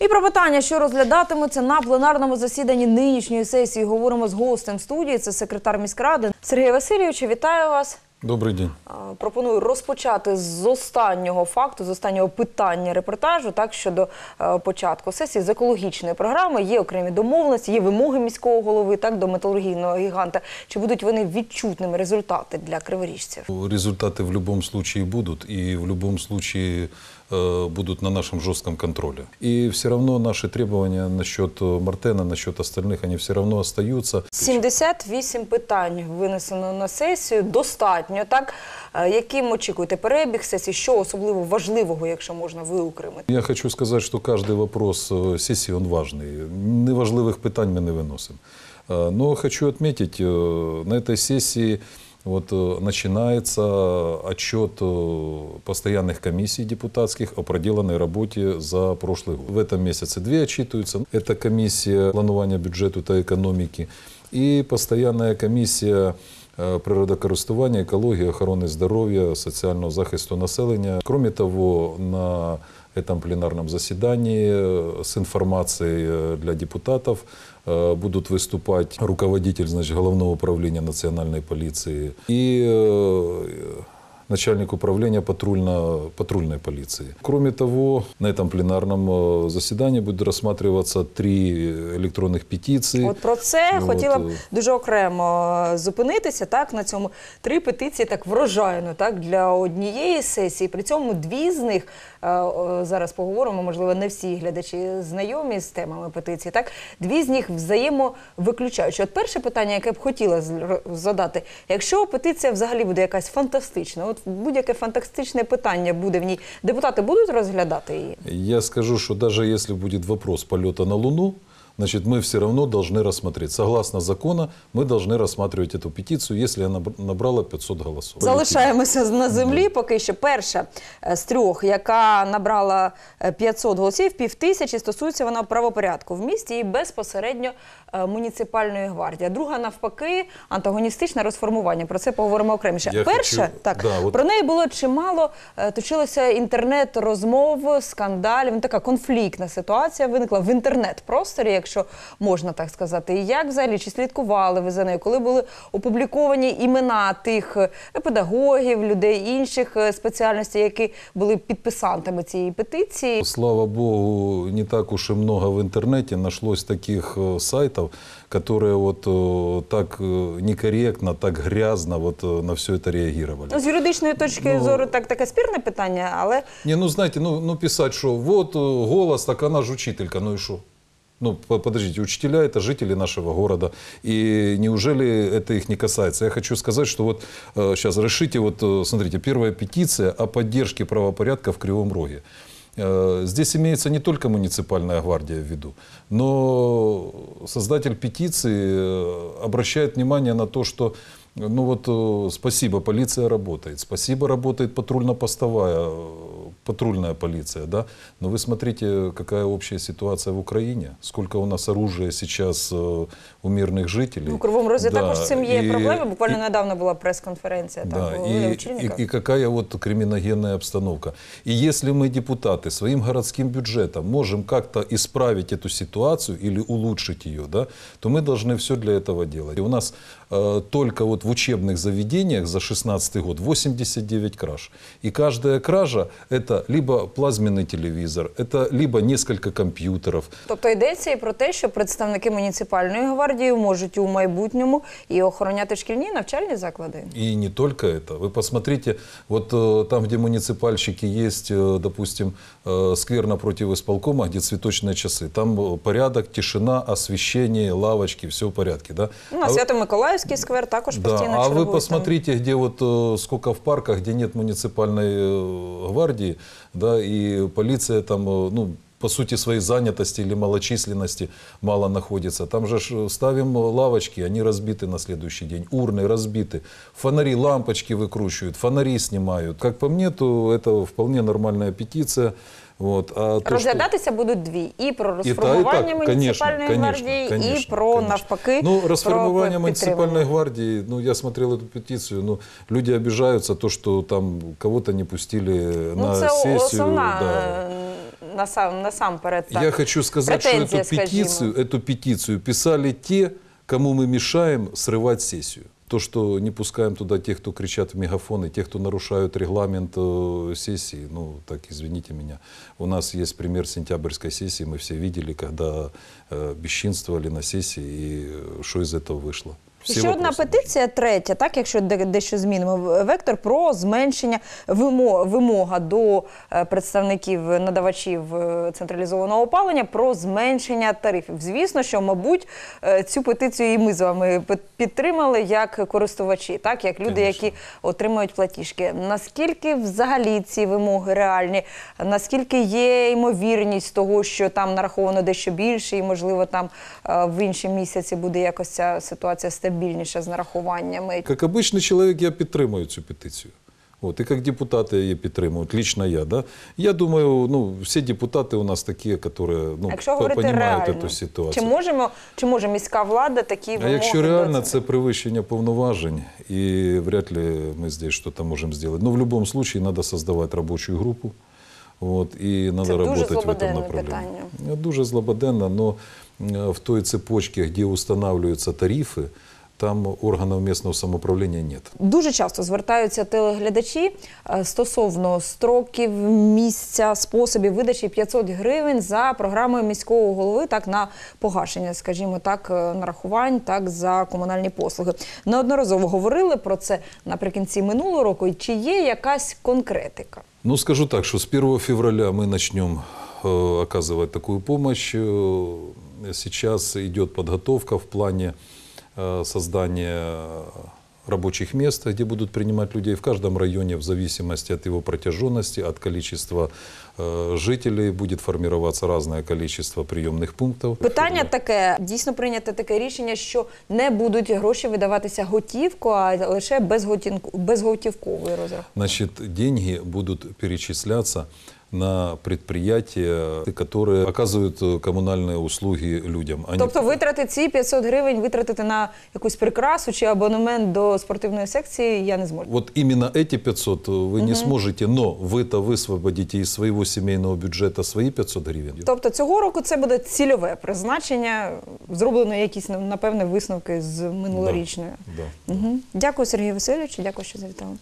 І про питання, що розглядатимуться на пленарному засіданні нинішньої сесії, говоримо з гостем студії. Це секретар міськради Сергій Васильович. Вітаю вас. Добрий день. Пропоную розпочати з останнього факту, з останнього питання репортажу. Так щодо е, початку сесії з екологічної програми є окремі домовленості, є вимоги міського голови так до металургійного гіганта. Чи будуть вони відчутними результати для криворіжців? Результати в будь-якому випадку будуть, і в будь-якому випадку Э, будут на нашем жестком контроле. И все равно наши требования насчет э, Мартена, насчет остальных, они все равно остаются. 78 питань винесено на сесію. Достатньо так. Е, яким очікуєте перебіг сесії? Що особливо важливого, якщо можна виокремити? Я хочу сказати, що кожен вопрос э, сесії він важний. Неважливих питань ми не виносимо. Но хочу отметить, на этой сессии вот э, начинается отчет э, постоянных комиссий депутатских о проделанной работе за прошлый год. В этом месяце две отчитываются. Это комиссия планования бюджета и экономики и постоянная комиссия Е, природокористування, экологии, охорони здоров'я, соціального захисту населення. Кроме того, на этом пленарном заседании с е, информацией для депутатів е, будуть виступати руководитель значит, Головного управления национальной полиции и начальник управления патрульно, патрульной полиции. Кроме того, на этом пленарном е, заседании будуть розглядатися три електронних петиції. От про це ну, От. хотіла б е, дуже окремо е, зупинитися. Так на цьому три петиції так врожайно, так для однієї сесії. При цьому дві з них зараз поговоримо. Можливо, не всі глядачі знайомі з темами петиції. Так, дві з них взаємовиключаючі. От перше питання, яке б хотіла задати, якщо петиція взагалі буде якась фантастична. От будь-яке фантастичне питання буде в ній. Депутати будуть розглядати її? Я скажу, що навіть якщо буде вопрос польоту на Луну значит, мы все равно должны рассмотреть. Согласно закону, мы должны рассматривать эту петицию, если она набрала 500 голосов. Залишаємося на землі. Поки що перша е, з трьох, яка набрала 500 е, голосів, півтисячі стосується вона правопорядку в місті і безпосередньо е, муніципальної гвардії. Друга навпаки, антагоністичне розформування. Про це поговоримо окреміше. Я Перша хочу... так да, от... про неї було чимало. Точилося інтернет розмов, скандалів. Ну, така конфліктна ситуація виникла в інтернет-просторі якщо можна так сказати, і як взагалі чи слідкували ви за нею, коли були опубліковані імена тих е, педагогів, людей інших е, спеціальностей, які були підписантами цієї петиції? Слава Богу, не так уж і много в інтернеті нашлось таких е, сайтів, которые от так некоректно, так грязно вот на все це реагували. Ну, з юридичної точки ну, зору, так таке спірне питання, але Ні, ну знаєте, ну ну писати, що вот голос, так вона ж учителька, ну і що? Ну, подождите, учителя – это жители нашего города, и неужели это их не касается? Я хочу сказать, что вот сейчас э, решите, вот э, смотрите, первая петиция о поддержке правопорядка в Кривом Роге. Э, здесь имеется не только муниципальная гвардия в виду, но создатель петиции обращает внимание на то, что ну вот спасибо, полиция работает, спасибо, работает патрульно-постовая патрульная полиция, да, но вы смотрите, какая общая ситуация в Украине, сколько у нас оружия сейчас э, у мирных жителей. Ну, в Кривом Розі да. також з цим є буквально і, недавно была пресс-конференция. да, и, и, и какая вот криминогенная обстановка. И если мы, депутаты, своим городским бюджетом можем как-то исправить эту ситуацию или улучшить ее, да, то мы должны все для этого делать. И у нас э, только вот в учебных заведениях за 2016 год 89 краж. И каждая кража – это это либо плазменный телевізор, это либо несколько комп'ютерів. Тобто йдеться і про те, що представники муніципальної гвардії можуть у майбутньому і охороняти шкільні навчальні заклади. І не только це. Ви посмотрите, от э, там, де муніципальщики є, э, допустим, э, сквер напротив исполкома, где цвіточні часи, там порядок, тишина, освіщення, лавочки, все в порядку. Да? Ну, а Свято-Миколаївський сквер також да, постійно А ви посмотрите, там. де от сколько в парках, де нет муніципальної гвардії, да, и полиция там, э, ну, по сути своей занятости или малочисленности мало находится. Там же э, ставим э, лавочки, они разбиты на следующий день, урны разбиты, фонари, лампочки выкручивают, фонари снимают. Как по мне, то это вполне нормальная петиция. Вот а то, Розглядатися що... будуть дві: і про розформування і та, і так, муніципальної конечно, гвардії, конечно, і про конечно. навпаки. Ну, розформування про муниципальной ну, я смотрел эту петицию, ну, люди обижаются, то, что там кого-то не пустили ну, на це сессию. Основна... Да. Насам, насамперед так. Я хочу сказать, Претензия, что эту петицию, эту петицию писали те, кому мы мешаем срывать сессию. то, что не пускаем туда тех, кто кричат в мегафоны, тех, кто нарушают регламент э, сессии. Ну, так извините меня. У нас есть пример сентябрьской сессии, мы все видели, когда э, бесчинствовали на сессии, и э, что из этого вышло. ще одна петиція, третя, так якщо дещо змінимо вектор про зменшення вимога до е, представників надавачів е, централізованого опалення про зменшення тарифів. Звісно, що мабуть е, цю петицію і ми з вами підтримали як користувачі, так як люди, Конечно. які отримують платіжки. Наскільки взагалі ці вимоги реальні? Наскільки є ймовірність того, що там нараховано дещо більше, і можливо там в інші місяці буде якось ця ситуація стабільна? стабільніше з нарахуваннями. Як обичний чоловік, я підтримую цю петицію. От, і як депутати її підтримують, лично я. Да? Я думаю, ну, всі депутати у нас такі, які ну, розуміють цю ситуацію. Чи може чи може міська влада такі вимоги? А якщо реально це перевищення повноважень, і вряд ли ми здесь щось можемо зробити. Ну, в будь-якому випадку треба створювати робочу групу. От, і треба працювати в цьому направленні. Питання. Дуже злободенно, але в той цепочці, де встановлюються тарифи, там органів місцевого самоуправління нет. Дуже часто звертаються телеглядачі е, стосовно строків місця, способів видачі 500 гривень за програмою міського голови, так на погашення, скажімо так, е, нарахувань, так за комунальні послуги. Неодноразово говорили про це наприкінці минулого року. чи є якась конкретика? Ну скажу так, що з 1 февраля ми почнемо е, оказувати таку помощь. Сейчас йде подготовка в плані. Э, создание рабочих мест, где будут принимать людей в каждом районе в зависимости от его протяженности, от количества э, жителей будет формироваться разное количество прийомних пунктів. Питання таке дійсно прийнято таке рішення, що не будуть гроші видаватися готівку, а лише безготівковий розрахунок. Значить, деньги будуть перечислятися на предприятия, которые оказывают э, коммунальные услуги людям. Они... Тобто витрати ці 500 гривень витратити на якусь прикрасу чи абонемент до спортивної секції я не зможу. Вот именно эти 500 э, вы не сможете, но вы-то высвободите из своего семейного бюджета свои 500 гривень. Тобто цього року це буде цільове призначення, зроблено якісь напевне висновки з минулорічної. Да. Мгм. Дякую, Сергію Васильович. Дякую, що завітали.